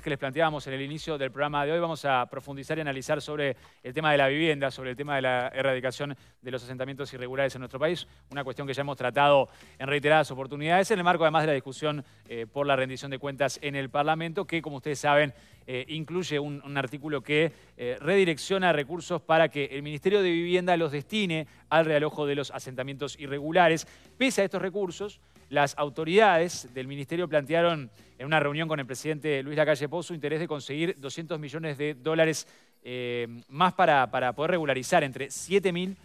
que les planteábamos en el inicio del programa de hoy. Vamos a profundizar y analizar sobre el tema de la vivienda, sobre el tema de la erradicación de los asentamientos irregulares en nuestro país, una cuestión que ya hemos tratado en reiteradas oportunidades, en el marco además de la discusión eh, por la rendición de cuentas en el Parlamento, que como ustedes saben eh, incluye un, artículo que eh, redirecciona recursos para que el Ministerio de Vivienda los destine al realojo de los asentamientos irregulares. Pese a estos recursos, las autoridades del Ministerio plantearon en una reunión con el presidente Luis Lacalle Pou su interés de conseguir 200 millones de dólares eh, más para, poder regularizar entre 7.000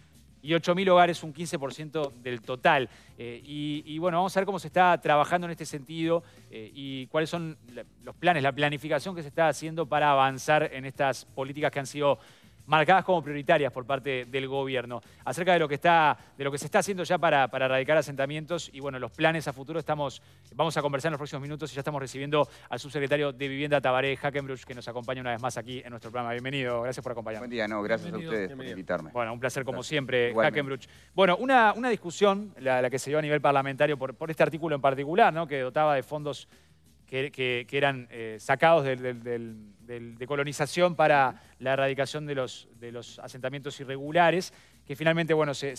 y 8.000 hogares, un 15% del total. Eh, y, bueno, vamos a ver cómo se está trabajando en este sentido eh, y cuáles son los planes, la planificación que se está haciendo para avanzar en estas políticas que han sido marcadas como prioritarias por parte del gobierno. Acerca de lo que, está, de lo que se está haciendo ya para, para erradicar asentamientos y bueno, los planes a futuro estamos, vamos a conversar en los próximos minutos y ya estamos recibiendo al subsecretario de Vivienda Tabaré Hackenbruch que nos acompaña una vez más aquí en nuestro programa. Bienvenido, gracias por acompañarnos. Buen día, no, gracias a ustedes por invitarme. Bueno, un placer como siempre, Igualmente. Bueno, una, una discusión, la, que se dio a nivel parlamentario por, por este artículo en particular, ¿no? que dotaba de fondos que, eran eh, sacados de colonización para la erradicación de los, asentamientos irregulares, que finalmente bueno, se,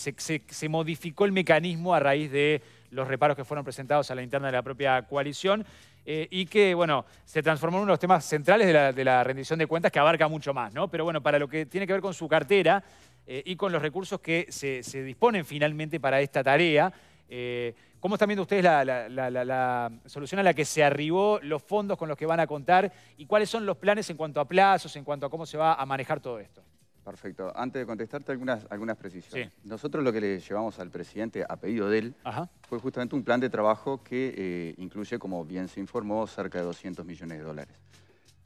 modificó el mecanismo a raíz de los reparos que fueron presentados a la interna de la propia coalición. Eh, y que, bueno, se transformó en uno de los temas centrales de la, rendición de cuentas que abarca mucho más, ¿no? Pero bueno, para lo que tiene que ver con su cartera eh, y con los recursos que se, disponen finalmente para esta tarea, ¿Cómo están viendo ustedes la, solución a la que se arribó, los fondos con los que van a contar y cuáles son los planes en cuanto a plazos, en cuanto a cómo se va a manejar todo esto? Perfecto. Antes de contestarte, algunas, algunas precisiones. Nosotros lo que le llevamos al presidente a pedido de él fue justamente un plan de trabajo que eh, incluye, como bien se informó, cerca de 200 millones de dólares.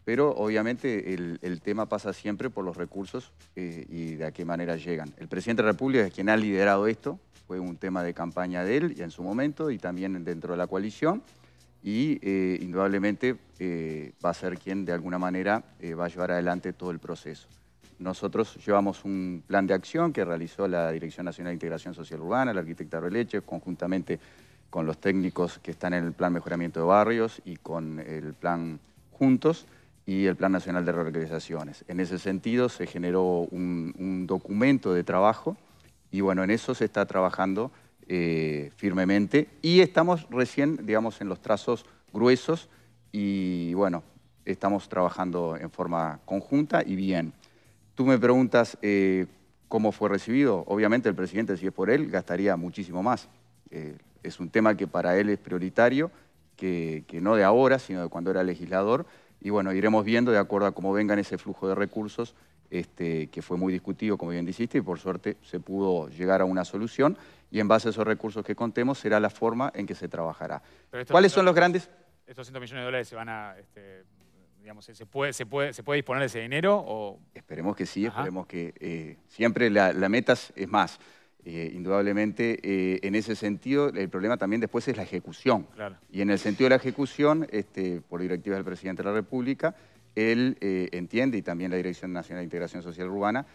Pero obviamente el, tema pasa siempre por los recursos eh, y de a qué manera llegan. El presidente de la República es quien ha liderado esto, fue un tema de campaña de él y en su momento y también dentro de la coalición y eh, indudablemente eh, va a ser quien de alguna manera va a llevar adelante todo el proceso. Nosotros llevamos un plan de acción que realizó la Dirección Nacional de Integración Social Urbana, la arquitecta leche conjuntamente con los técnicos que están en el Plan Mejoramiento de Barrios y con el Plan Juntos y el Plan Nacional de reorganizaciones En ese sentido se generó un, documento de trabajo y bueno, en eso se está trabajando eh, firmemente y estamos recién, digamos, en los trazos gruesos y bueno, estamos trabajando en forma conjunta y bien. Tú me preguntas eh, cómo fue recibido. Obviamente el presidente, si es por él, gastaría muchísimo más. Eh, es un tema que para él es prioritario, que no de ahora, sino de cuando era legislador. Y bueno, iremos viendo de acuerdo a cómo vengan ese flujo de recursos, este, que fue muy discutido, como bien dijiste, y por suerte se pudo llegar a una solución. Y en base a esos recursos que contemos será la forma en que se trabajará. ¿Cuáles son los grandes...? Estos 100 millones de dólares se van a... Este, digamos, ¿se, puede, se, puede, ¿se puede disponer de ese dinero? O... Esperemos que sí, esperemos que eh, siempre la, meta es más. Eh, indudablemente, eh, en ese sentido, el problema también después es la ejecución. Y en el sentido de la ejecución, este, por directiva del presidente de la República, él eh, entiende, y también la Dirección Nacional de Integración Social Urbana,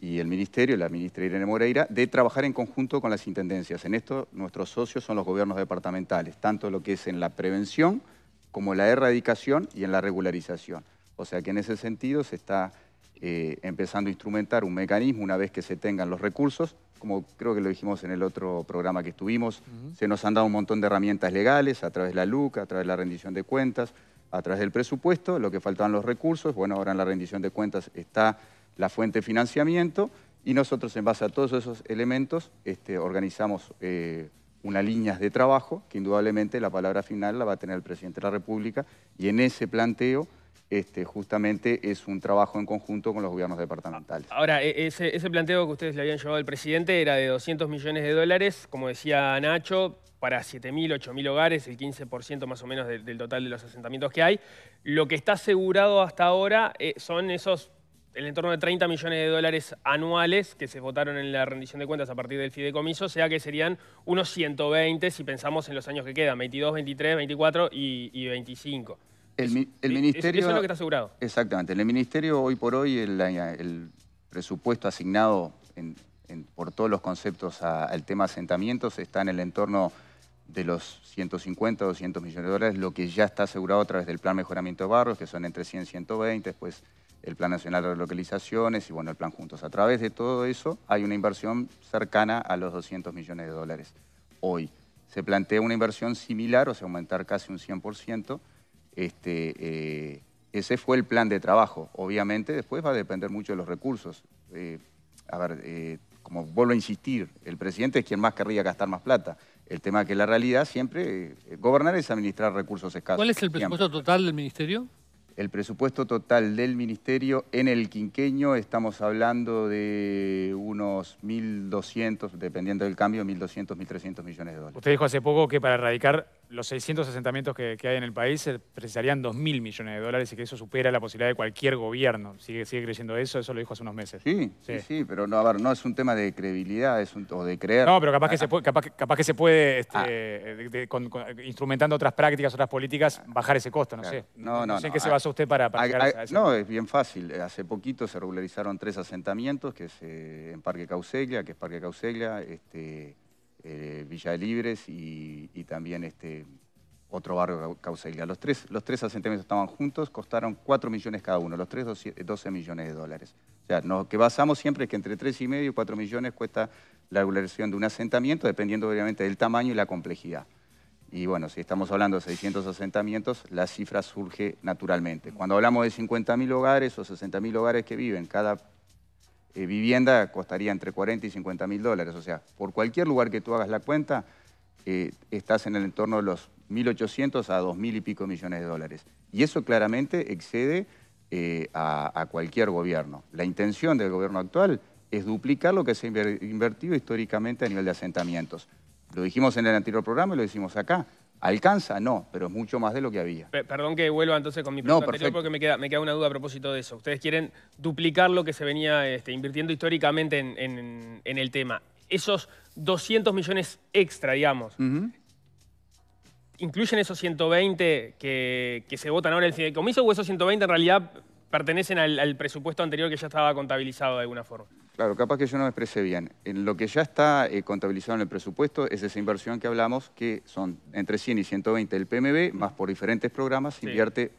y el Ministerio, la ministra Irene Moreira, de trabajar en conjunto con las intendencias. En esto, nuestros socios son los gobiernos departamentales, tanto lo que es en la prevención como la erradicación y en la regularización. O sea que en ese sentido se está empezando a instrumentar un mecanismo, una vez que se tengan los recursos, como creo que lo dijimos en el otro programa que estuvimos, se nos han dado un montón de herramientas legales a través de la LUCA, a través de la rendición de cuentas, a través del presupuesto, lo que faltaban los recursos, bueno, ahora en la rendición de cuentas está la fuente de financiamiento y nosotros en base a todos esos elementos este, organizamos eh, una unas líneas de trabajo que indudablemente la palabra final la va a tener el presidente de la República y en ese planteo este, justamente es un trabajo en conjunto con los gobiernos departamentales. Ahora, e-, ese, planteo que ustedes le habían llevado al presidente era de 200 millones de dólares, como decía Nacho, para 7.000, 8.000 hogares, el 15% más o menos del, total de los asentamientos que hay. Lo que está asegurado hasta ahora eh, son esos el entorno de 30 millones de dólares anuales que se votaron en la rendición de cuentas a partir del fideicomiso, o sea que serían unos 120 si pensamos en los años que quedan, 22, 23, 24 y 25. El, ministerio, eso es lo que está asegurado. Exactamente. En el ministerio, hoy por hoy, el, presupuesto asignado por todos los conceptos al tema asentamientos está en el entorno de los 150, 200 millones de dólares, lo que ya está asegurado a través del Plan Mejoramiento de Barrios, que son entre 100 y 120, después el Plan Nacional de Relocalizaciones y bueno, el Plan Juntos. A través de todo eso hay una inversión cercana a los 200 millones de dólares hoy. Se plantea una inversión similar, o sea, aumentar casi un 100%, este, eh, ese fue el plan de trabajo. Obviamente después va a depender mucho de los recursos. Eh, a ver, eh, como vuelvo a insistir, el presidente es quien más querría gastar más plata. El tema que la realidad siempre, gobernar es administrar recursos escasos. ¿Cuál es el presupuesto total del ministerio? El presupuesto total del ministerio en el quinqueño estamos hablando de unos 1.200, dependiendo del cambio, 1.200, 1.300 millones de dólares. Usted dijo hace poco que para erradicar los 600 asentamientos que, hay en el país se precisarían 2.000 millones de dólares y que eso supera la posibilidad de cualquier gobierno. ¿Sigue, sigue creyendo eso? Eso lo dijo hace unos meses. Sí, sí, sí, pero no, a ver, no es un tema de credibilidad es un, o de creer. No, pero capaz que ah, se puede, capaz, capaz que se puede este, ah. instrumentando otras prácticas, otras políticas, bajar ese costo, no sé. No, no, sé en qué se ah, basa usted para... para No, es bien fácil. Hace poquito se regularizaron tres asentamientos, que es eh, en Parque Causelia, que es Parque Causella, este, eh, Villa de Libres y, también este otro barrio de Los tres, los tres asentamientos estaban juntos, costaron 4 millones cada uno, los tres 12 millones de dólares. O sea, lo que basamos siempre es que entre 3,5 y 4 millones cuesta la regulación de un asentamiento, dependiendo obviamente del tamaño y la complejidad. Y bueno, si estamos hablando de 600 asentamientos, la cifra surge naturalmente. Cuando hablamos de 50.000 hogares o 60.000 hogares que viven, cada eh, vivienda costaría entre 40 y 50 mil dólares. O sea, por cualquier lugar que tú hagas la cuenta, eh, estás en el entorno de los 1.800 a 2.000 y pico millones de dólares. Y eso claramente excede eh, a, cualquier gobierno. La intención del gobierno actual es duplicar lo que se ha invertido históricamente a nivel de asentamientos. Lo dijimos en el anterior programa y lo hicimos acá. ¿Alcanza? No, pero es mucho más de lo que había. perdón que vuelva entonces con mi pregunta no, anterior porque me queda, me queda una duda a propósito de eso. Ustedes quieren duplicar lo que se venía este, invirtiendo históricamente en, el tema. Esos 200 millones extra, digamos, ¿incluyen esos 120 que, se votan ahora en el fideicomiso o esos 120 en realidad pertenecen al presupuesto anterior que ya estaba contabilizado de alguna forma? Claro, capaz que yo no me expresé bien. En lo que ya está eh, contabilizado en el presupuesto es esa inversión que hablamos, que son entre 100 y 120 del PMB, más por diferentes programas, se invierte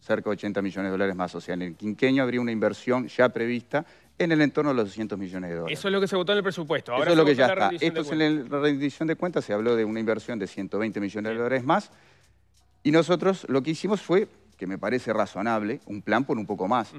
cerca de 80 millones de dólares más. O sea, en el quinqueño habría una inversión ya prevista en el entorno de los 200 millones de dólares. Eso es lo que se votó en el presupuesto. Ahora Eso es lo que ya está. Esto en la rendición de cuentas, se habló de una inversión de 120 millones de dólares más. Y nosotros lo que hicimos fue que me parece razonable, un plan por un poco más.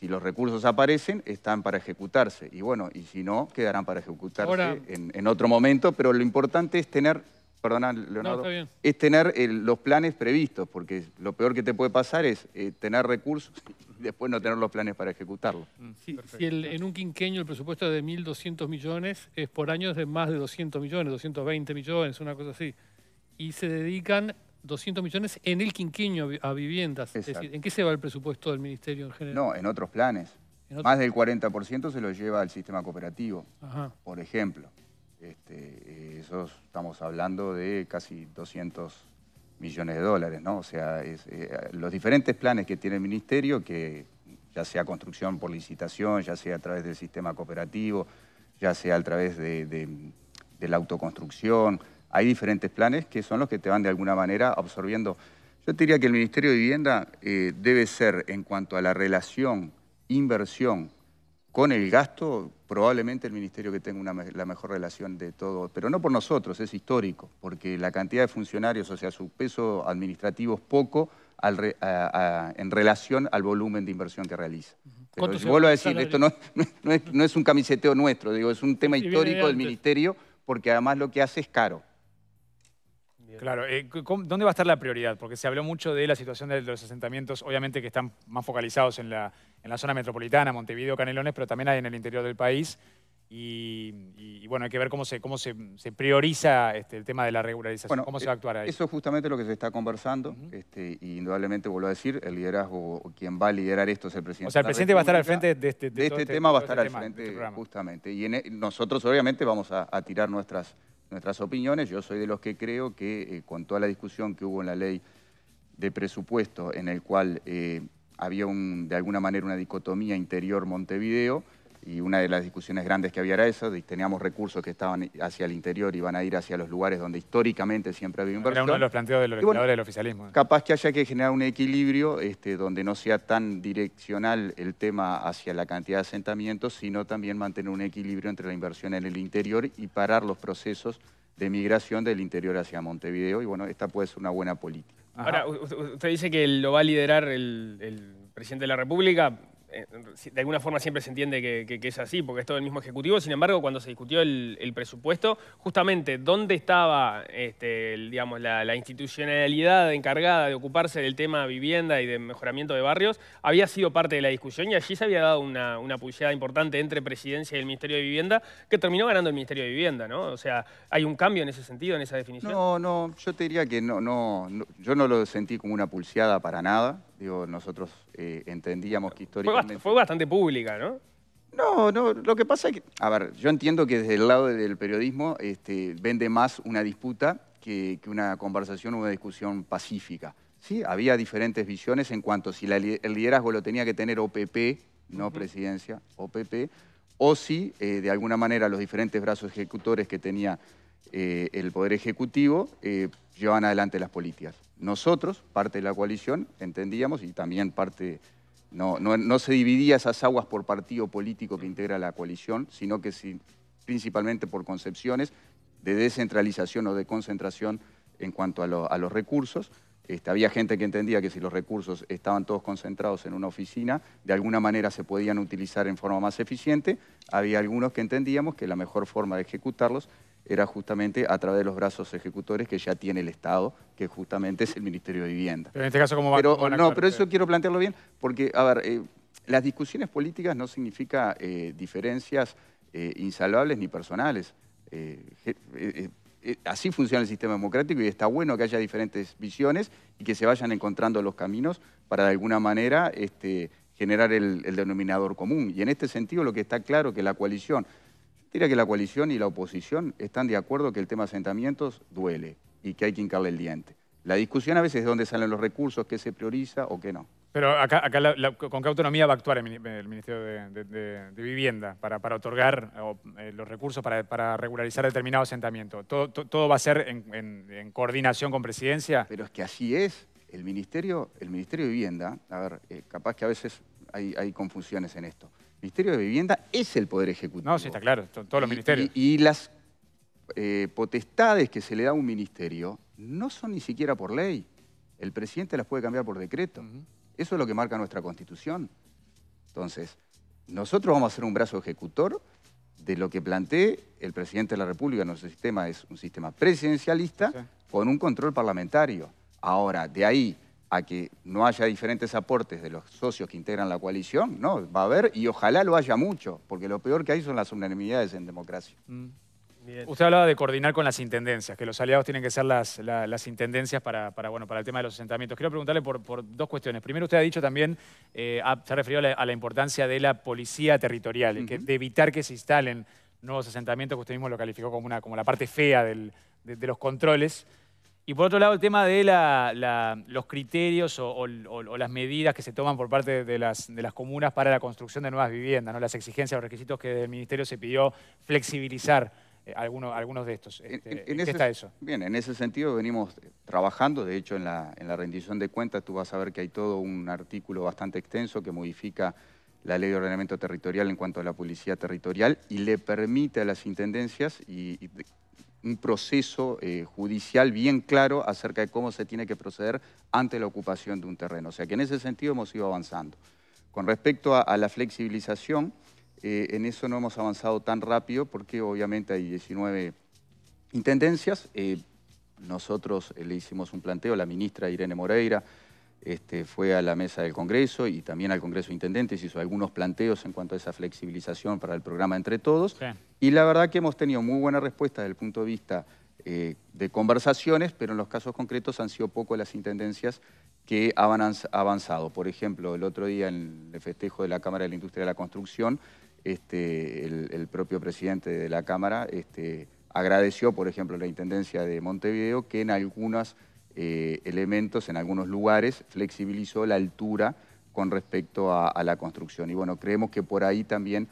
Si los recursos aparecen, están para ejecutarse. Y bueno, y si no, quedarán para ejecutarse en, otro momento. Pero lo importante es tener, perdona Leonardo, es tener los planes previstos, porque lo peor que te puede pasar es eh, tener recursos y después no tener los planes para ejecutarlo mm, Sí, si en un quinquenio el presupuesto de 1.200 millones es por años es de más de 200 millones, 220 millones, una cosa así. Y se dedican 200 millones en el quinqueño a viviendas. Es decir, ¿en qué se va el presupuesto del Ministerio en general? No, en otros planes. Más del 40% se lo lleva al sistema cooperativo, por ejemplo. Este, eh, estamos hablando de casi 200 millones de dólares, ¿no? O sea, eh, los diferentes planes que tiene el Ministerio, que ya sea construcción por licitación, ya sea a través del sistema cooperativo, ya sea a través de la autoconstrucción, hay diferentes planes que son los que te van de alguna manera absorbiendo. Yo diría que el Ministerio de Vivienda eh, debe ser, en cuanto a la relación inversión con el gasto, probablemente el ministerio que tenga la mejor relación de todo, pero no por nosotros, es histórico, porque la cantidad de funcionarios, o sea, su peso administrativo es poco en relación al volumen de inversión que realiza. Entonces, vuelvo a decir, esto no, es, no, es, un camiseteo nuestro, digo, es un tema histórico del ministerio, porque además lo que hace es caro. Claro, eh, ¿dónde va a estar la prioridad? Porque se habló mucho de la situación de los asentamientos, obviamente que están más focalizados en la, en la zona metropolitana, Montevideo, Canelones, pero también hay en el interior del país. Y, bueno, hay que ver cómo se, cómo se, prioriza este, el tema de la regularización, cómo se eh, va a actuar ahí. Eso es justamente lo que se está conversando, este, y indudablemente vuelvo a decir, el liderazgo, quien va a liderar esto es el presidente. O sea, el presidente va a estar al frente de este, de este, este tema, va a estar al frente justamente. Y e, nosotros obviamente vamos a tirar nuestras nuestras opiniones. Yo soy de los que creo que eh, con toda la discusión que hubo en la ley de presupuesto, en el cual eh, había de alguna manera una dicotomía interior Montevideo, y una de las discusiones grandes que había era esa, teníamos recursos que estaban hacia el interior y van a ir hacia los lugares donde históricamente siempre había inversión. Era uno de los planteos de los del oficialismo. Capaz que haya que generar un equilibrio este, donde no sea tan direccional el tema hacia la cantidad de asentamientos, sino también mantener un equilibrio entre la inversión en el interior y parar los procesos de migración del interior hacia Montevideo. Y bueno, esta puede ser una buena política. Ahora, usted dice que lo va a liderar el presidente de la República eh, de alguna forma siempre se entiende que, es así, porque es todo el mismo Ejecutivo. Sin embargo, cuando se discutió el, presupuesto, justamente dónde estaba este, digamos, la, institucionalidad encargada de ocuparse del tema vivienda y de mejoramiento de barrios, había sido parte de la discusión y allí se había dado una, una pulseada importante entre Presidencia y el Ministerio de Vivienda, que terminó ganando el Ministerio de Vivienda, ¿no? O sea, ¿hay un cambio en ese sentido, en esa definición? No, no, yo te diría que no, no, no yo no lo sentí como una pulseada para nada. Digo, nosotros eh, entendíamos que históricamente... Fue, bastante pública, ¿no? No, no, lo que pasa es que, a ver, yo entiendo que desde el lado del periodismo este, vende más una disputa que, una conversación o una discusión pacífica. Sí, había diferentes visiones en cuanto si el liderazgo lo tenía que tener OPP, no presidencia, OPP, o si eh, de alguna manera los diferentes brazos ejecutores que tenía eh, el Poder Ejecutivo eh, llevaban adelante las políticas nosotros, parte de la coalición, entendíamos, y también parte, no, se dividía esas aguas por partido político que integra la coalición, sino que principalmente por concepciones de descentralización o de concentración en cuanto a, los recursos. Este, había gente que entendía que si los recursos estaban todos concentrados en una oficina, de alguna manera se podían utilizar en forma más eficiente. Había algunos que entendíamos que la mejor forma de ejecutarlos era justamente a través de los brazos ejecutores que ya tiene el Estado, que justamente es el Ministerio de Vivienda. Pero en este caso, ¿cómo va No, pero eso quiero plantearlo bien, porque, a ver, eh, las discusiones políticas no significan eh, diferencias eh, insalvables ni personales. así funciona el sistema democrático y está bueno que haya diferentes visiones y que se vayan encontrando los caminos para de alguna manera este, generar el denominador común. Y en este sentido lo que está claro es que la coalición Diría que la coalición y la oposición están de acuerdo que el tema de asentamientos duele y que hay que hincarle el diente. La discusión a veces es dónde salen los recursos, qué se prioriza o qué no. Pero acá, ¿con qué autonomía va a actuar el, Ministerio de, Vivienda para, otorgar eh, los recursos para, regularizar determinado asentamiento? ¿Todo, va a ser en, coordinación con Presidencia? Pero es que así es. El Ministerio, el ministerio de Vivienda, a ver, eh, capaz que a veces hay confusiones en esto. Ministerio de Vivienda es el Poder Ejecutivo. No, sí, está claro, todos los ministerios. Y, las eh, potestades que se le da a un ministerio no son ni siquiera por ley. El presidente las puede cambiar por decreto. Eso es lo que marca nuestra Constitución. Entonces, nosotros vamos a ser un brazo ejecutor de lo que plantee el presidente de la República. Nuestro sistema es un sistema presidencialista con un control parlamentario. Ahora, de ahí a que no haya diferentes aportes de los socios que integran la coalición, no, va a haber y ojalá lo haya mucho, porque lo peor que hay son las unanimidades en democracia. Mm. Usted hablaba de coordinar con las intendencias, que los aliados tienen que ser las, intendencias para, bueno, para el tema de los asentamientos. Quiero preguntarle por, dos cuestiones. Primero, usted ha dicho también, eh, se ha referido a la, importancia de la policía territorial, de evitar que se instalen nuevos asentamientos, que usted mismo lo calificó como, una, como la parte fea de los controles. Y por otro lado, el tema de los criterios o, las medidas que se toman por parte de las, comunas para la construcción de nuevas viviendas, ¿no? las exigencias, o requisitos que el Ministerio se pidió flexibilizar eh, algunos, de estos. Este, ¿Qué está eso? Bien, en ese sentido venimos trabajando, de hecho en la, rendición de cuentas tú vas a ver que hay todo un artículo bastante extenso que modifica la ley de ordenamiento territorial en cuanto a la policía territorial y le permite a las intendencias y un proceso eh, judicial bien claro acerca de cómo se tiene que proceder ante la ocupación de un terreno. O sea que en ese sentido hemos ido avanzando. Con respecto a, la flexibilización, eh, en eso no hemos avanzado tan rápido porque obviamente hay 19 intendencias. Eh, nosotros le hicimos un planteo, a la ministra Irene Moreira, este, fue a la mesa del Congreso y también al Congreso de Intendentes, hizo algunos planteos en cuanto a esa flexibilización para el programa Entre Todos. Y la verdad que hemos tenido muy buena respuesta desde el punto de vista eh, de conversaciones, pero en los casos concretos han sido poco las intendencias que han avanzado. Por ejemplo, el otro día en el festejo de la Cámara de la Industria de la Construcción, este, el, propio presidente de la Cámara este, agradeció, por ejemplo, la Intendencia de Montevideo que en algunas eh, elementos en algunos lugares, flexibilizó la altura con respecto a, la construcción. Y bueno, creemos que por ahí también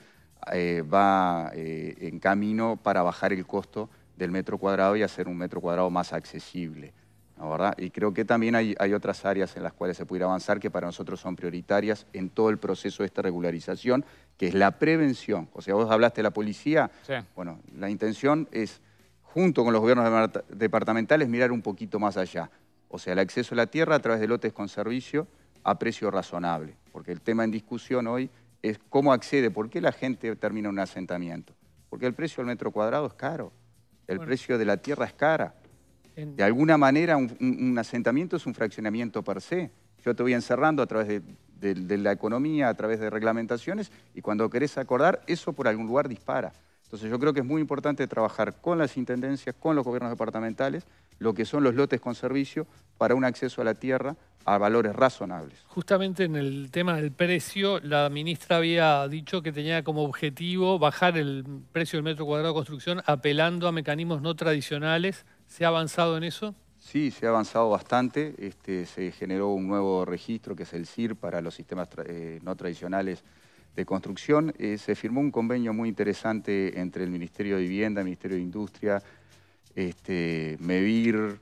eh, va eh, en camino para bajar el costo del metro cuadrado y hacer un metro cuadrado más accesible. verdad? Y creo que también hay, otras áreas en las cuales se puede avanzar que para nosotros son prioritarias en todo el proceso de esta regularización, que es la prevención. O sea, vos hablaste de la policía. Bueno, la intención es junto con los gobiernos departamentales, mirar un poquito más allá. O sea, el acceso a la tierra a través de lotes con servicio a precio razonable. Porque el tema en discusión hoy es cómo accede, por qué la gente termina un asentamiento. Porque el precio del metro cuadrado es caro, el precio de la tierra es cara. De alguna manera un, asentamiento es un fraccionamiento per se. Yo te voy encerrando a través de la economía, a través de reglamentaciones, y cuando querés acordar, eso por algún lugar dispara. Entonces yo creo que es muy importante trabajar con las intendencias, con los gobiernos departamentales, lo que son los lotes con servicio para un acceso a la tierra a valores razonables. Justamente en el tema del precio, la ministra había dicho que tenía como objetivo bajar el precio del metro cuadrado de construcción apelando a mecanismos no tradicionales. ¿Se ha avanzado en eso? Sí, se ha avanzado bastante. Este, se generó un nuevo registro que es el CIR para los sistemas eh, no tradicionales de construcción, eh, se firmó un convenio muy interesante entre el Ministerio de Vivienda, el Ministerio de Industria, este, MEVIR,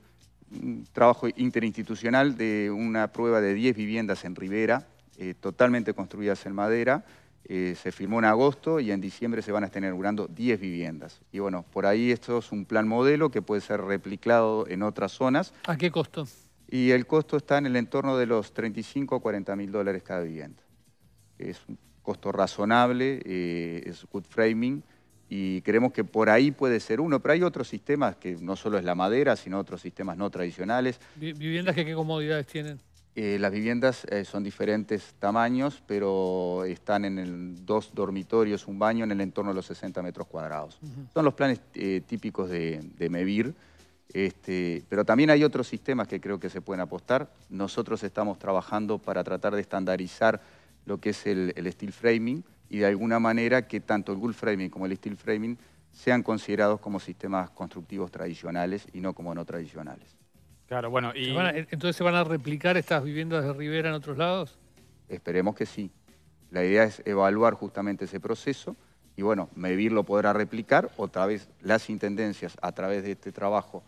un trabajo interinstitucional de una prueba de 10 viviendas en Rivera, eh, totalmente construidas en madera. Eh, se firmó en agosto y en diciembre se van a estar inaugurando 10 viviendas. Y bueno, por ahí esto es un plan modelo que puede ser replicado en otras zonas. ¿A qué costo? Y el costo está en el entorno de los 35 a 40 mil dólares cada vivienda. Es un costo razonable, eh, es good framing, y creemos que por ahí puede ser uno, pero hay otros sistemas que no solo es la madera, sino otros sistemas no tradicionales. ¿Viviendas que qué comodidades tienen? Eh, las viviendas eh, son diferentes tamaños, pero están en dos dormitorios, un baño, en el entorno de los 60 metros cuadrados. Son los planes típicos de, de Mevir, este, pero también hay otros sistemas que creo que se pueden apostar. Nosotros estamos trabajando para tratar de estandarizar lo que es el, steel framing y de alguna manera que tanto el wood framing como el steel framing sean considerados como sistemas constructivos tradicionales y no como no tradicionales. Claro, bueno, y... ¿Entonces se van a replicar estas viviendas de Rivera en otros lados? Esperemos que sí. La idea es evaluar justamente ese proceso y bueno, medirlo podrá replicar, otra vez las intendencias a través de este trabajo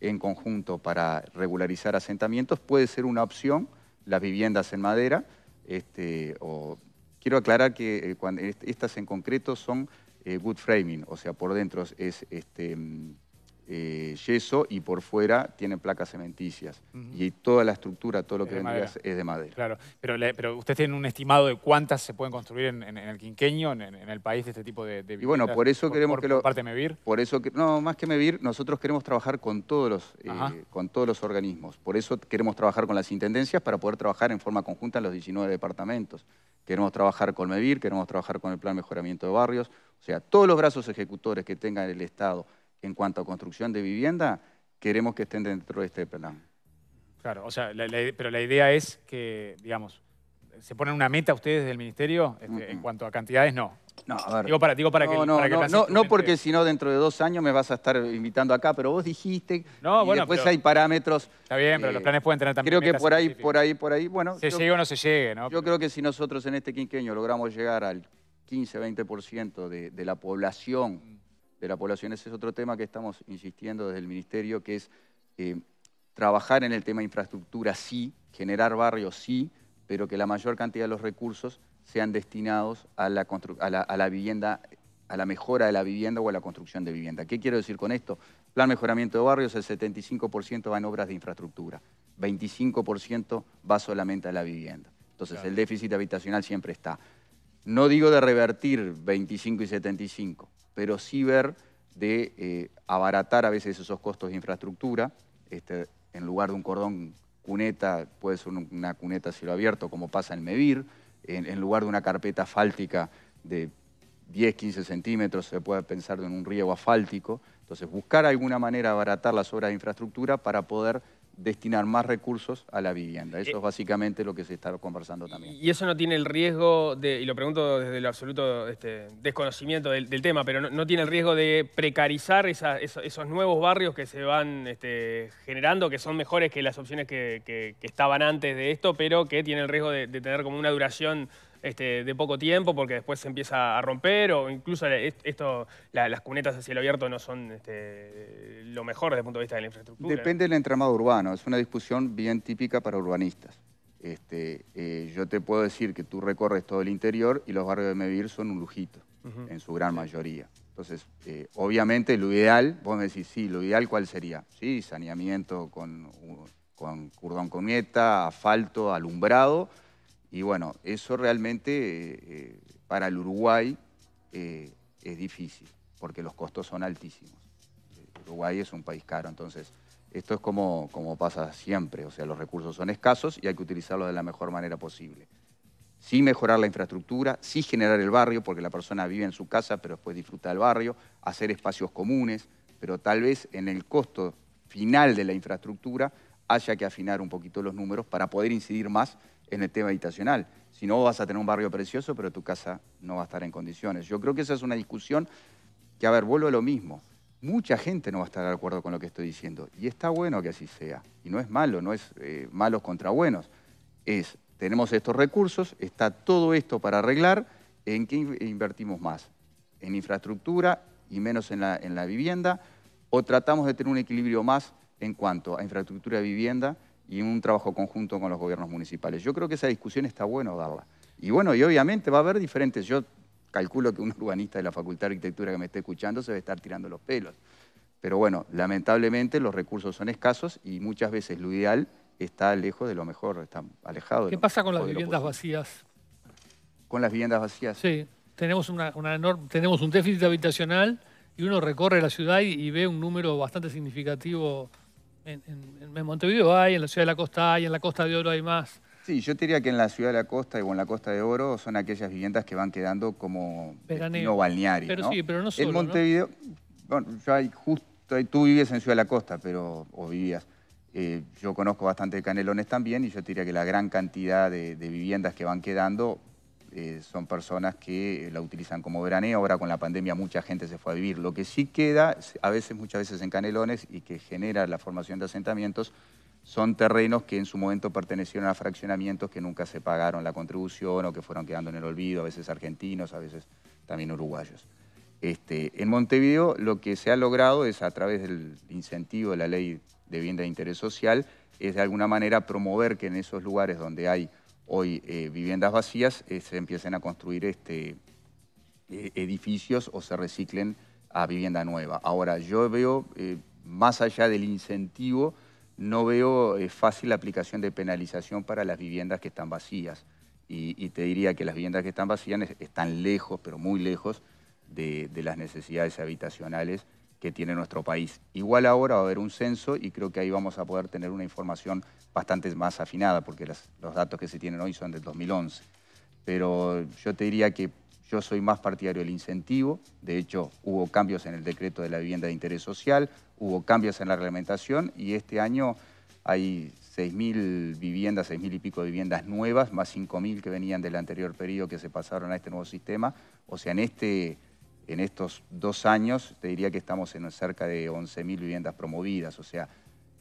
en conjunto para regularizar asentamientos puede ser una opción, las viviendas en madera, este, o, quiero aclarar que eh, cuando, estas en concreto son good eh, framing, o sea, por dentro es este, mm, eh, yeso y por fuera tiene placas cementicias. Y toda la estructura, todo lo que vendría es de madera. Claro, pero, pero ustedes tienen un estimado de cuántas se pueden construir en, el quinqueño, en, el país, de este tipo de, viviendas bueno, por eso queremos que lo... Por parte de MEVIR? Por eso, no, más que MEVIR, nosotros queremos trabajar con todos, los, eh, con todos los organismos. Por eso queremos trabajar con las intendencias para poder trabajar en forma conjunta en los 19 departamentos. Queremos trabajar con MEVIR, queremos trabajar con el Plan Mejoramiento de Barrios. O sea, todos los brazos ejecutores que tenga el Estado en cuanto a construcción de vivienda, queremos que estén dentro de este plan. Claro, o sea, pero la idea es que, digamos, ¿se ponen una meta ustedes del ministerio este, en cuanto a cantidades? No. No, a ver. Digo para, para no, que... No, no, no, porque si no dentro de dos años me vas a estar invitando acá, pero vos dijiste no, y bueno, después hay parámetros... Está bien, pero los eh, planes pueden tener también Creo que por ahí, por ahí, por ahí, bueno... Se llegue o no se llegue, ¿no? Yo creo que si nosotros en este quinquenio logramos llegar al 15, 20% de, de la población mm de la población. Ese es otro tema que estamos insistiendo desde el Ministerio, que es eh, trabajar en el tema de infraestructura, sí, generar barrios, sí, pero que la mayor cantidad de los recursos sean destinados a la, a la, vivienda a la mejora de la vivienda o a la construcción de vivienda. ¿Qué quiero decir con esto? Plan mejoramiento de barrios, el 75% va en obras de infraestructura, 25% va solamente a la vivienda. Entonces el déficit habitacional siempre está. No digo de revertir 25 y 75, pero sí ver de eh, abaratar a veces esos costos de infraestructura. Este, en lugar de un cordón cuneta, puede ser una cuneta a cielo abierto, como pasa en Medir, En, en lugar de una carpeta asfáltica de 10, 15 centímetros, se puede pensar en un riego asfáltico. Entonces, buscar alguna manera de abaratar las obras de infraestructura para poder destinar más recursos a la vivienda. Eso eh, es básicamente lo que se está conversando también. Y eso no tiene el riesgo, de, y lo pregunto desde el absoluto este, desconocimiento del, tema, pero no, tiene el riesgo de precarizar esos, nuevos barrios que se van este, generando, que son mejores que las opciones que, estaban antes de esto, pero que tiene el riesgo de tener como una duración este, de poco tiempo porque después se empieza a romper o incluso esto, las cunetas hacia cielo abierto no son este, lo mejor desde el punto de vista de la infraestructura. Depende del entramado urbano, es una discusión bien típica para urbanistas. Este, eh, yo te puedo decir que tú recorres todo el interior y los barrios de Medir son un lujito, en su gran mayoría. Entonces, eh, obviamente lo ideal, vos me decís, sí, lo ideal cuál sería? Sí, saneamiento con, con cordón cometa, asfalto, alumbrado, y bueno, eso realmente eh, eh, para el Uruguay eh, es difícil, porque los costos son altísimos. Uruguay es un país caro, entonces esto es como, como pasa siempre, o sea, los recursos son escasos y hay que utilizarlos de la mejor manera posible. Sí mejorar la infraestructura, sí generar el barrio, porque la persona vive en su casa, pero después disfruta del barrio, hacer espacios comunes, pero tal vez en el costo final de la infraestructura haya que afinar un poquito los números para poder incidir más en el tema habitacional. Si no, vas a tener un barrio precioso, pero tu casa no va a estar en condiciones. Yo creo que esa es una discusión que, a ver, vuelvo a lo mismo. Mucha gente no va a estar de acuerdo con lo que estoy diciendo. Y está bueno que así sea. Y no es malo, no es eh, malos contra buenos. Es, tenemos estos recursos, está todo esto para arreglar, ¿en qué invertimos más? En infraestructura y menos en la, en la vivienda, o tratamos de tener un equilibrio más en cuanto a infraestructura y vivienda, y un trabajo conjunto con los gobiernos municipales. Yo creo que esa discusión está bueno darla. Y bueno, y obviamente va a haber diferentes... Yo calculo que un urbanista de la Facultad de Arquitectura que me esté escuchando se va a estar tirando los pelos. Pero bueno, lamentablemente los recursos son escasos y muchas veces lo ideal está lejos de lo mejor, está alejado. ¿Qué pasa con las viviendas vacías? ¿Con las viviendas vacías? Sí, tenemos, una, tenemos un déficit habitacional y uno recorre la ciudad y ve un número bastante significativo en, Montevideo hay, en la ciudad de la costa hay, en la costa de oro hay más. Sí, yo diría que en la ciudad de la costa o en la costa de oro son aquellas viviendas que van quedando como este, no balneario. Pero sí, pero no solo, En Montevideo, bueno, yo hay justo, tú vives en Ciudad de la Costa, pero, o vivías. Eh, yo conozco bastante Canelones también y yo diría que la gran cantidad de viviendas que van quedando eh, son personas que eh, la utilizan como veraneo. Ahora con la pandemia mucha gente se fue a vivir. Lo que sí queda, a veces, muchas veces en Canelones, y que genera la formación de asentamientos, son terrenos que en su momento pertenecieron a fraccionamientos que nunca se pagaron la contribución o que fueron quedando en el olvido, a veces argentinos, a veces también uruguayos. Este, en Montevideo lo que se ha logrado es a través del incentivo de la ley de vivienda de interés social, es de alguna manera promover que en esos lugares donde hay hoy eh, viviendas vacías, eh, se empiecen a construir este, e, edificios o se reciclen a vivienda nueva. Ahora, yo veo, eh, más allá del incentivo, no veo fácil la aplicación de penalización para las viviendas que están vacías. Y, te diría que las viviendas que están vacías están lejos, pero muy lejos, de las necesidades habitacionales que tiene nuestro país. Igual ahora va a haber un censo y creo que ahí vamos a poder tener una información bastante más afinada, porque los datos que se tienen hoy son del 2011. Pero yo te diría que yo soy más partidario del incentivo, de hecho hubo cambios en el decreto de la vivienda de interés social, hubo cambios en la reglamentación y este año hay 6.000 viviendas, 6.000 y pico de viviendas nuevas, más 5.000 que venían del anterior periodo que se pasaron a este nuevo sistema. O sea, en este en estos dos años, te diría que estamos en cerca de 11.000 viviendas promovidas, o sea,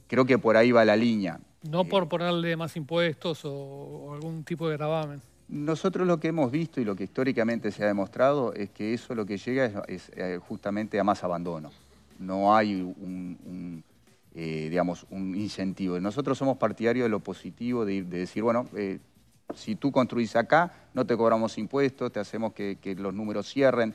creo que por ahí va la línea. No eh, por ponerle más impuestos o, algún tipo de gravamen. Nosotros lo que hemos visto y lo que históricamente se ha demostrado es que eso lo que llega es, eh, justamente a más abandono. No hay un, eh, digamos, un incentivo. Nosotros somos partidarios de lo positivo, de, decir, bueno, si tú construís acá, no te cobramos impuestos, te hacemos que los números cierren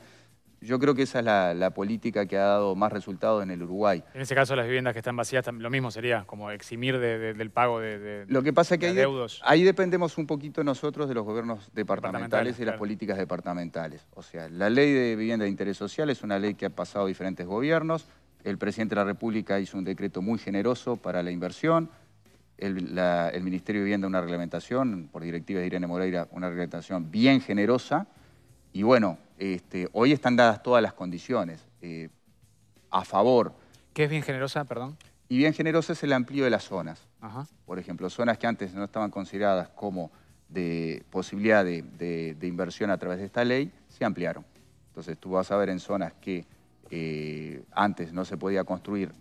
yo creo que esa es la, política que ha dado más resultados en el Uruguay. En ese caso, las viviendas que están vacías, lo mismo sería como eximir del pago de, deudos. Lo que pasa es que ahí, dependemos un poquito nosotros de los gobiernos departamentales, y las políticas departamentales. O sea, la ley de vivienda de interés social es una ley que ha pasado diferentes gobiernos. El presidente de la República hizo un decreto muy generoso para la inversión. El, el Ministerio de Vivienda una reglamentación, por directiva de Irene Moreira, una reglamentación bien generosa. Y bueno, este, hoy están dadas todas las condiciones eh, a favor. ¿Qué es bien generosa, perdón? Y bien generosa es el amplio de las zonas. Por ejemplo, zonas que antes no estaban consideradas como de posibilidad de, inversión a través de esta ley, se ampliaron. Entonces tú vas a ver en zonas que eh, antes no se podía construir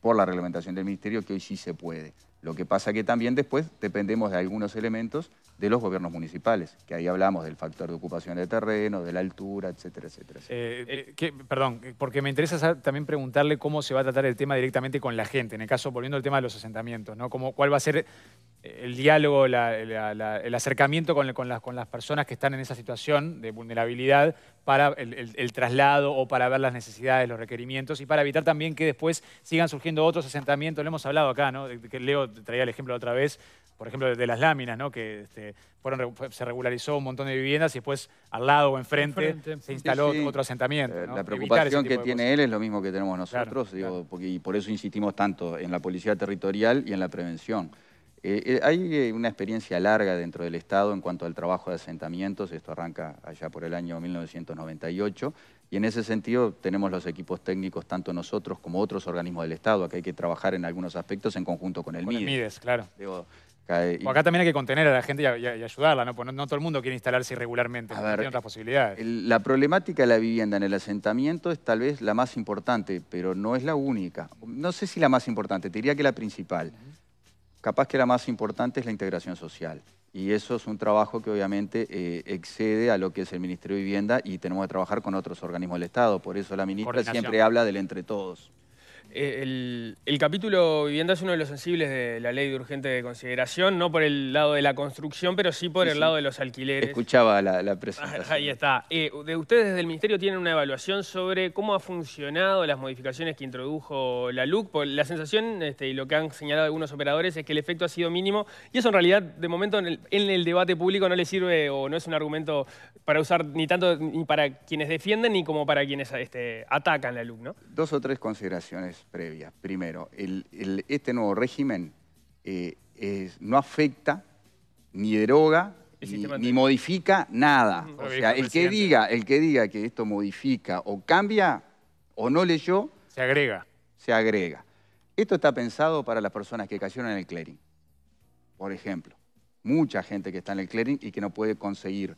por la reglamentación del Ministerio, que hoy sí se puede. Lo que pasa que también después dependemos de algunos elementos de los gobiernos municipales, que ahí hablamos del factor de ocupación de terreno, de la altura, etcétera, etcétera. Eh, eh, perdón, eh, porque me interesa también preguntarle cómo se va a tratar el tema directamente con la gente, en el caso, volviendo al tema de los asentamientos, ¿no? Como, ¿Cuál va a ser el diálogo, el acercamiento con, las, con las personas que están en esa situación de vulnerabilidad para el, el, traslado o para ver las necesidades, los requerimientos y para evitar también que después sigan surgiendo otros asentamientos. Lo hemos hablado acá, ¿no? Que Leo traía el ejemplo otra vez por ejemplo, de las láminas, ¿no? que este, fueron, se regularizó un montón de viviendas y después al lado o enfrente, se instaló otro asentamiento. Eh, la preocupación que tiene él es lo mismo que tenemos nosotros, digo, Porque, y por eso insistimos tanto en la policía territorial y en la prevención. Eh, eh, hay una experiencia larga dentro del Estado en cuanto al trabajo de asentamientos, esto arranca allá por el año 1998, y en ese sentido tenemos los equipos técnicos, tanto nosotros como otros organismos del Estado, que hay que trabajar en algunos aspectos en conjunto con el MIDES. claro acá también hay que contener a la gente y, ayudarla, ¿no? no, todo el mundo quiere instalarse irregularmente, otras posibilidades. la problemática de la vivienda en el asentamiento es tal vez la más importante, pero no es la única. No sé si la más importante, te diría que la principal. Capaz que la más importante es la integración social. Y eso es un trabajo que obviamente eh, excede a lo que es el Ministerio de Vivienda y tenemos que trabajar con otros organismos del Estado. Por eso la ministra siempre habla del entre todos. Eh, el, capítulo vivienda es uno de los sensibles de la ley de urgente de consideración, no por el lado de la construcción, pero sí por el lado de los alquileres. Escuchaba la, ah, presentación. Ahí está. Eh, ustedes desde el Ministerio tienen una evaluación sobre cómo ha funcionado las modificaciones que introdujo la LUC. Pues, la sensación este, y lo que han señalado algunos operadores es que el efecto ha sido mínimo y eso en realidad de momento en el, debate público no le sirve o no es un argumento para usar ni tanto ni para quienes defienden ni como para quienes este, atacan la LUC, ¿no? Dos o tres consideraciones previas. Primero, este nuevo régimen eh, no afecta ni deroga ni, modifica nada. O sea, el que, diga, el que diga que esto modifica o cambia o no leyó... Se agrega. Se agrega. Esto está pensado para las personas que cayeron en el clearing, por ejemplo. Mucha gente que está en el clearing y que no puede conseguir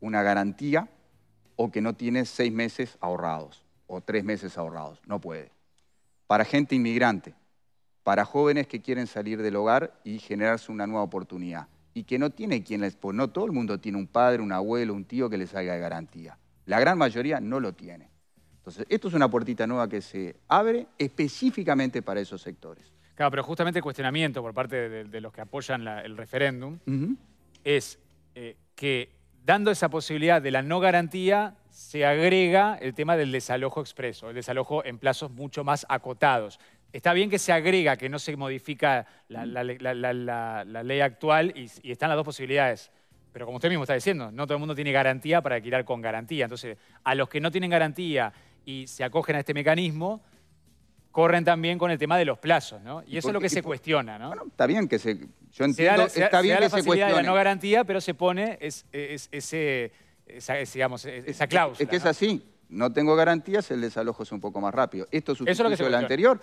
una garantía o que no tiene seis meses ahorrados o tres meses ahorrados. No puede para gente inmigrante, para jóvenes que quieren salir del hogar y generarse una nueva oportunidad y que no tiene quien les... Pues no todo el mundo tiene un padre, un abuelo, un tío que les haga de garantía. La gran mayoría no lo tiene. Entonces, esto es una puertita nueva que se abre específicamente para esos sectores. Claro, pero justamente el cuestionamiento por parte de, los que apoyan el referéndum es eh, que dando esa posibilidad de la no garantía, se agrega el tema del desalojo expreso, el desalojo en plazos mucho más acotados. Está bien que se agrega, que no se modifica la, mm. ley actual y, están las dos posibilidades. Pero como usted mismo está diciendo, no todo el mundo tiene garantía para alquilar con garantía. Entonces, a los que no tienen garantía y se acogen a este mecanismo, corren también con el tema de los plazos, ¿no? Y, eso es lo que se cuestiona, ¿no? Bueno, está bien que se... Yo entiendo, se está bien que la facilidad De no garantía, pero se pone ese esa, esa cláusula. Es que es así. No tengo garantías, el desalojo es un poco más rápido. Esto es lo que anterior.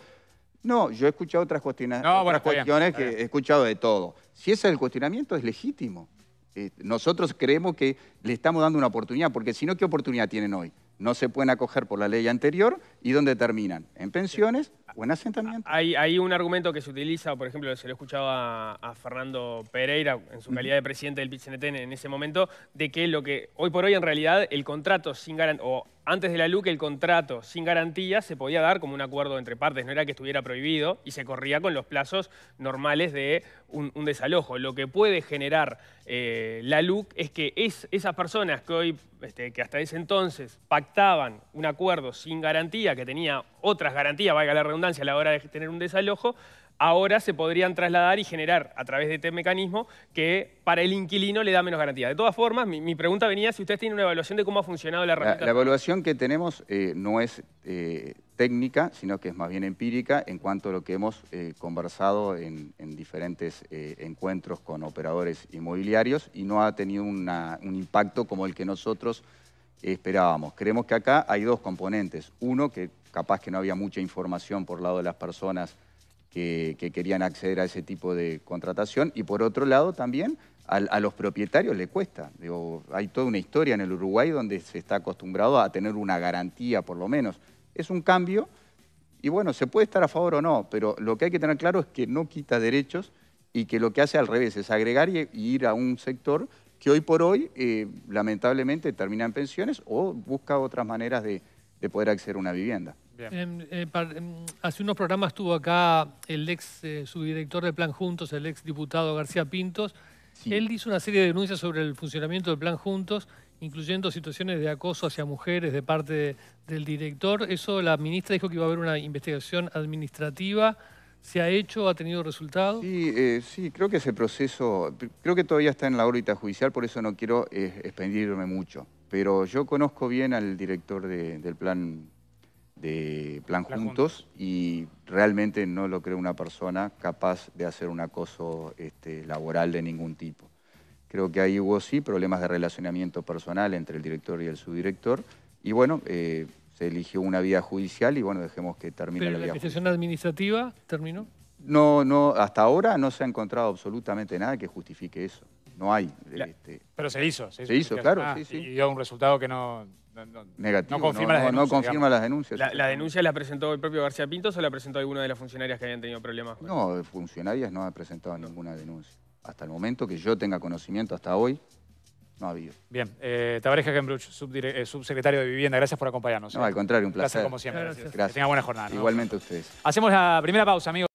No, yo he escuchado otras cuestiones, cuestiones que he escuchado de todo. Si ese es el cuestionamiento, es legítimo. Eh, nosotros creemos que le estamos dando una oportunidad, porque si no, ¿qué oportunidad tienen hoy? No se pueden acoger por la ley anterior y ¿dónde terminan? En pensiones buen asentamiento. Hay, un argumento que se utiliza, por ejemplo, se lo he escuchado a, Fernando Pereira en su calidad de presidente del pit en ese momento, de que lo que hoy por hoy en realidad el contrato sin garantía, o antes de la LUC el contrato sin garantía se podía dar como un acuerdo entre partes, no era que estuviera prohibido y se corría con los plazos normales de un, desalojo. Lo que puede generar eh, la LUC es que es, esas personas que hoy, este, que hasta ese entonces pactaban un acuerdo sin garantía que tenía otras garantías, valga la redundancia, a la hora de tener un desalojo, ahora se podrían trasladar y generar a través de este mecanismo que para el inquilino le da menos garantía. De todas formas, mi, pregunta venía si ustedes tiene una evaluación de cómo ha funcionado la herramienta. La, evaluación que tenemos eh, no es eh, técnica, sino que es más bien empírica en cuanto a lo que hemos eh, conversado en, diferentes encuentros con operadores inmobiliarios y no ha tenido un impacto como el que nosotros esperábamos. Creemos que acá hay dos componentes. Uno que capaz que no había mucha información por lado de las personas que, querían acceder a ese tipo de contratación. Y por otro lado también a, los propietarios le cuesta. hay toda una historia en el Uruguay donde se está acostumbrado a tener una garantía por lo menos. Es un cambio y bueno, se puede estar a favor o no, pero lo que hay que tener claro es que no quita derechos y que lo que hace al revés es agregar y, ir a un sector que hoy por hoy, eh, lamentablemente, termina en pensiones o busca otras maneras de poder acceder a una vivienda. Em, eh, em, hace unos programas estuvo acá el ex eh, subdirector del Plan Juntos, el ex diputado García Pintos. Él hizo una serie de denuncias sobre el funcionamiento del Plan Juntos, incluyendo situaciones de acoso hacia mujeres de parte del director. Eso la ministra dijo que iba a haber una investigación administrativa. ¿Se ha hecho? ¿Ha tenido resultado? Sí, eh, sí, creo que ese proceso, creo que todavía está en la órbita judicial, por eso no quiero expandirme mucho. Pero yo conozco bien al director del plan de Plan, juntos, y realmente no lo creo una persona capaz de hacer un acoso este, laboral de ningún tipo. Creo que ahí hubo sí problemas de relacionamiento personal entre el director y el subdirector y bueno, eh, se eligió una vía judicial y bueno, dejemos que termine la vía la administrativa terminó? No, no, hasta ahora no se ha encontrado absolutamente nada que justifique eso. No hay. este, pero se hizo. Se hizo, se hizo claro. sí, ah, sí. Y dio un resultado que no... No, confirma, las, denuncias, las denuncias. ¿La, denuncia la presentó el propio García Pinto o la presentó alguna de las funcionarias que habían tenido problemas? No, funcionarias no ha presentado ninguna denuncia. Hasta el momento que yo tenga conocimiento, hasta hoy, no ha habido. Bien, eh, Tabareja eh, subsecretario de Vivienda, gracias por acompañarnos. No, ¿eh? al contrario, un placer. Gracias como siempre. Gracias. Que tenga buena jornada. Igualmente ustedes. Hacemos la primera pausa, amigos.